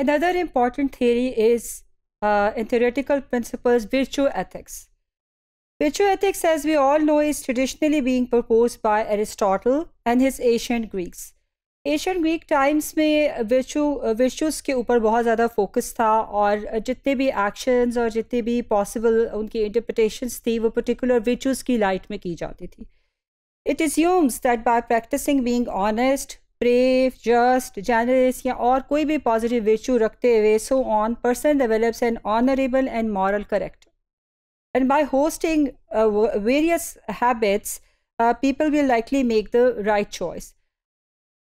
Another important theory is uh, in theoretical principles virtue ethics. Virtue ethics, as we all know, is traditionally being proposed by Aristotle and his ancient Greeks. Ancient Greek times में virtue uh, virtues के ऊपर बहुत ज़्यादा focus था और जितने भी actions और जितने भी possible उनकी interpretations थी वो particular virtues की light में की जाती थी It assumes that by practicing being honest. Brave just journalist या और कोई भी पॉजिटिव वेचू रखते हुए so on person develops an honourable and moral character and by hosting various habits people will likely make the right choice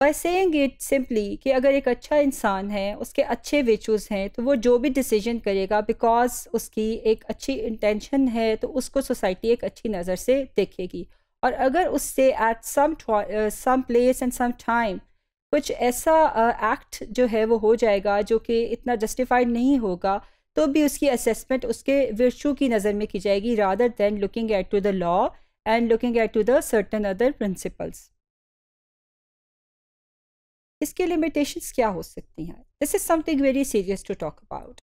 by saying it simply कि अगर एक अच्छा इंसान है उसके अच्छे वेचूज़ हैं तो वो जो भी डिसीजन करेगा बिकॉज उसकी एक अच्छी इंटेंशन है तो उसको सोसाइटी एक अच्छी नज़र से देखेगी और अगर उससे at some some place and some time कुछ ऐसा एक्ट uh, जो है वो हो जाएगा जो कि इतना जस्टिफाइड नहीं होगा तो भी उसकी असेसमेंट उसके वर्चू की नज़र में की जाएगी rather than looking at to the law and looking at to the certain other principles इसके लिमिटेशंस क्या हो सकती हैं this is something very serious to talk about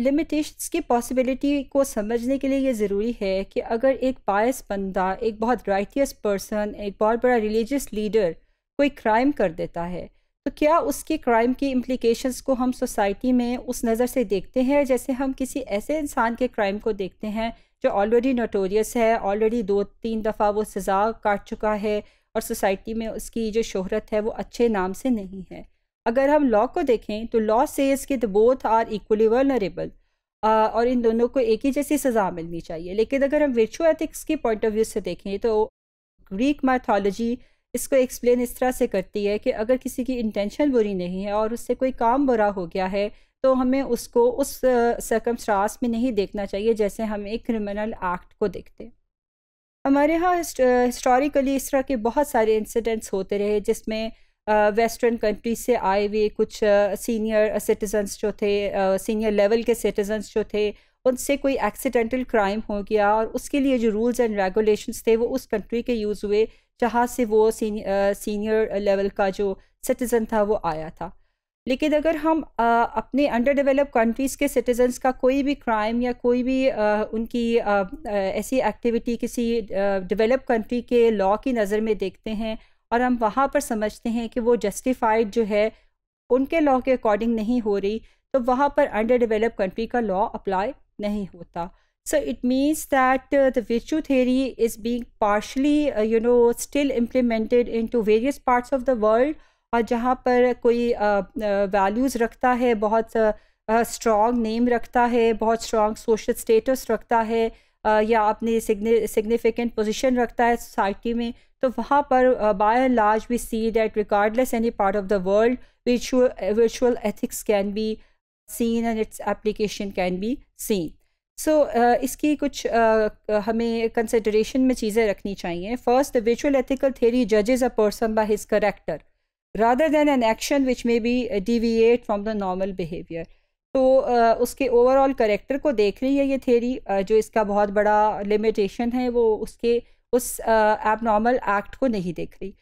limitations की पॉसिबिलिटी को समझने के लिए ये ज़रूरी है कि अगर एक बायस बंदा एक बहुत राइटियस पर्सन एक बहुत बड़ा रिलीजियस लीडर कोई क्राइम कर देता है तो क्या उसके क्राइम की इम्प्लिकेशंस को हम सोसाइटी में उस नज़र से देखते हैं जैसे हम किसी ऐसे इंसान के क्राइम को देखते हैं जो ऑलरेडी नोटोरियस है ऑलरेडी दो तीन दफ़ा वो सज़ा काट चुका है और सोसाइटी में उसकी जो शोहरत है वो अच्छे नाम से नहीं है अगर हम लॉ को देखें तो लॉ सेज कि बोथ आर इक्वली वर्नरेबल और इन दोनों को एक ही जैसी सज़ा मिलनी चाहिए लेकिन अगर हम वर्चुअल एथिक्स के पॉइंट ऑफ व्यू से देखें तो ग्रीक मैथोलॉजी इसको एक्सप्लेन इस तरह से करती है कि अगर किसी की इंटेंशन बुरी नहीं है और उससे कोई काम बुरा हो गया है तो हमें उसको उस सरकमस्टांस में नहीं देखना चाहिए जैसे हम एक क्रिमिनल एक्ट को देखते हमारे यहाँ हिस्टोरिकली इस तरह के बहुत सारे इंसिडेंट्स होते रहे जिसमें वेस्टर्न कंट्रीज से आए हुए कुछ सीनियर सिटीजन्स जो थे सीनियर लेवल के सिटीजन्स जो थे उनसे कोई एक्सीडेंटल क्राइम हो गया और उसके लिए जो रूल्स एंड रेगुलेशंस थे वो उस कंट्री के यूज़ हुए जहाँ से वो सीनियर लेवल का जो सिटीज़न था वो आया था लेकिन अगर हम आ, अपने अंडर डेवलप कंट्रीज़ के सिटीजन्स का कोई भी क्राइम या कोई भी आ, उनकी ऐसी एक्टिविटी किसी डेवलप कंट्री के लॉ की नज़र में देखते हैं और हम वहाँ पर समझते हैं कि वो जस्टिफाइड जो है उनके लॉ के अकॉर्डिंग नहीं हो रही तो वहाँ पर अंडर डेवलप कंट्री का लॉ अप्लाई नहीं होता so it means that the विचू theory is is partially you know still implemented into various parts of the world और जहाँ पर कोई वैल्यूज़ uh, uh रखता है बहुत स्ट्रॉन्ग uh, नेम uh, रखता है बहुत स्ट्रॉन्ग सोशल स्टेटस रखता है या आपने सिग्निफिकेंट पोजिशन रखता है सोसाइटी में तो वहाँ पर bye and large we C date रिकार्डलेस any part of the world virtual ethics can be seen and its application can be seen सो इसकी कुछ uh, हमें कंसिडरेशन में चीज़ें रखनी चाहिए first the विचुअल ethical theory जजेज a person by his character rather than an action which may be deviate from the normal behaviour तो आ, उसके overall character को देख रही है ये थेरी जो इसका बहुत बड़ा लिमिटेशन है वो उसके उस एबनॉर्मल एक्ट को नहीं देख रही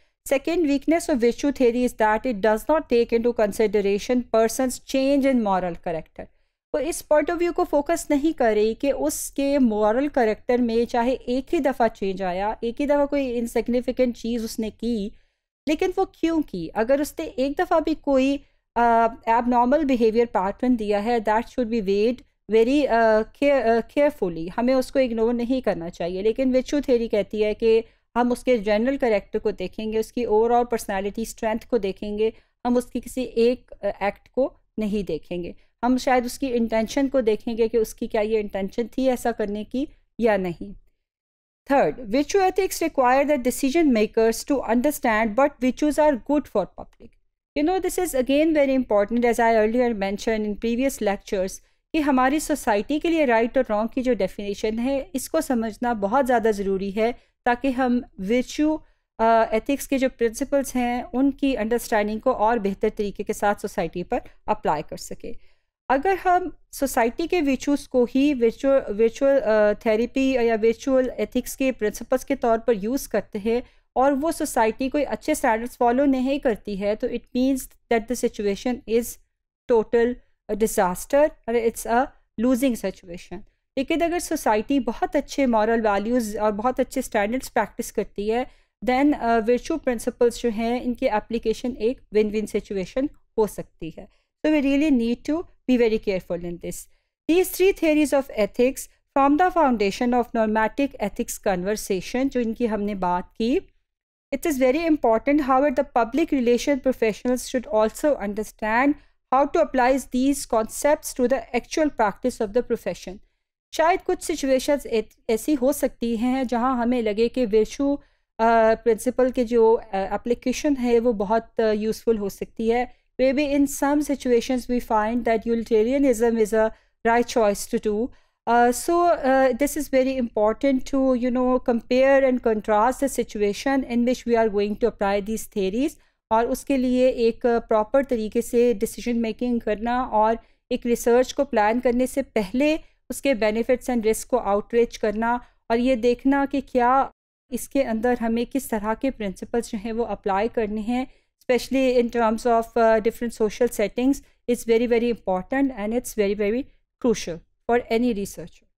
weakness of of theory is that it does not take into consideration person's change in moral character वो इस पॉइंट ऑफ व्यू को फोकस नहीं कर रही कि उसके मॉरल करेक्टर में चाहे एक ही दफ़ा चेंज आया एक ही दफ़ा कोई इनसिग्निफिकेंट चीज़ उसने की लेकिन वो क्यों की अगर उसने एक दफ़ा भी कोई एबनॉर्मल बिहेवियर पैटर्न दिया है that should be weighed very carefully हमें उसको इग्नोर नहीं करना चाहिए लेकिन विचू थेरी कहती है कि हम उसके जनरल करेक्टर को देखेंगे उसकी ओवरऑल पर्सनैलिटी स्ट्रेंथ को देखेंगे हम उसकी किसी एक एक्ट uh, को नहीं देखेंगे हम शायद उसकी इंटेंशन को देखेंगे कि उसकी क्या ये इंटेंशन थी ऐसा करने की या नहीं third विचू ethics require the decision makers to understand but विचूज are good for public you know this is again very important as I earlier mention in previous lectures कि हमारी सोसाइटी के लिए राइट और रॉन्ग की जो डेफिनेशन है इसको समझना बहुत ज़्यादा ज़रूरी है ताकि हम वर्च्यू एथिक्स के जो प्रिंसिपल्स हैं उनकी अंडरस्टैंडिंग को और बेहतर तरीके के साथ सोसाइटी पर अप्लाई कर सकें अगर हम सोसाइटी के विचूज़ को ही वर्चुअल वर्चुअल थेरेपी या वर्चुअल एथिक्स के प्रिंसिपल्स के तौर पर यूज़ करते हैं और वो सोसाइटी कोई अच्छे स्टैंडर्ड्स फॉलो नहीं करती है तो it means that the situation is total disaster और इट्स अ लूजिंग सिचुएशन लेकिन अगर सोसाइटी बहुत अच्छे मॉरल वैल्यूज़ और बहुत अच्छे स्टैंडर्ड्स प्रैक्टिस करती है दैन वर्चू प्रिंसिपल्स जो हैं इनकी एप्लीकेशन एक विन विन सिचुएशन हो सकती है so we really need to be very careful in this these three theories of ethics from the foundation of normative ethics conversation जो इनकी हमने बात की It is very important, however, the public relation professionals should also understand how to apply these concepts to the actual practice of the profession. शायद कुछ situations ऐसी हो सकती हैं जहां हमें लगे कि विशु प्रिंसिपल के जो एप्लीकेशन है वो बहुत यूज़फुल हो सकती Maybe in some situations we find that utilitarianism is a right choice to do. so uh, this is very important to you know compare and contrast the situation in which we are going to apply these theories और उसके लिए एक proper तरीके से decision making करना और एक research को plan करने से पहले उसके benefits and risk को outreach करना और ये देखना कि क्या इसके अंदर हमें किस तरह के principles जो हैं वो apply करने हैं specially in terms of different social settings is very very important and it's very very crucial or any researcher.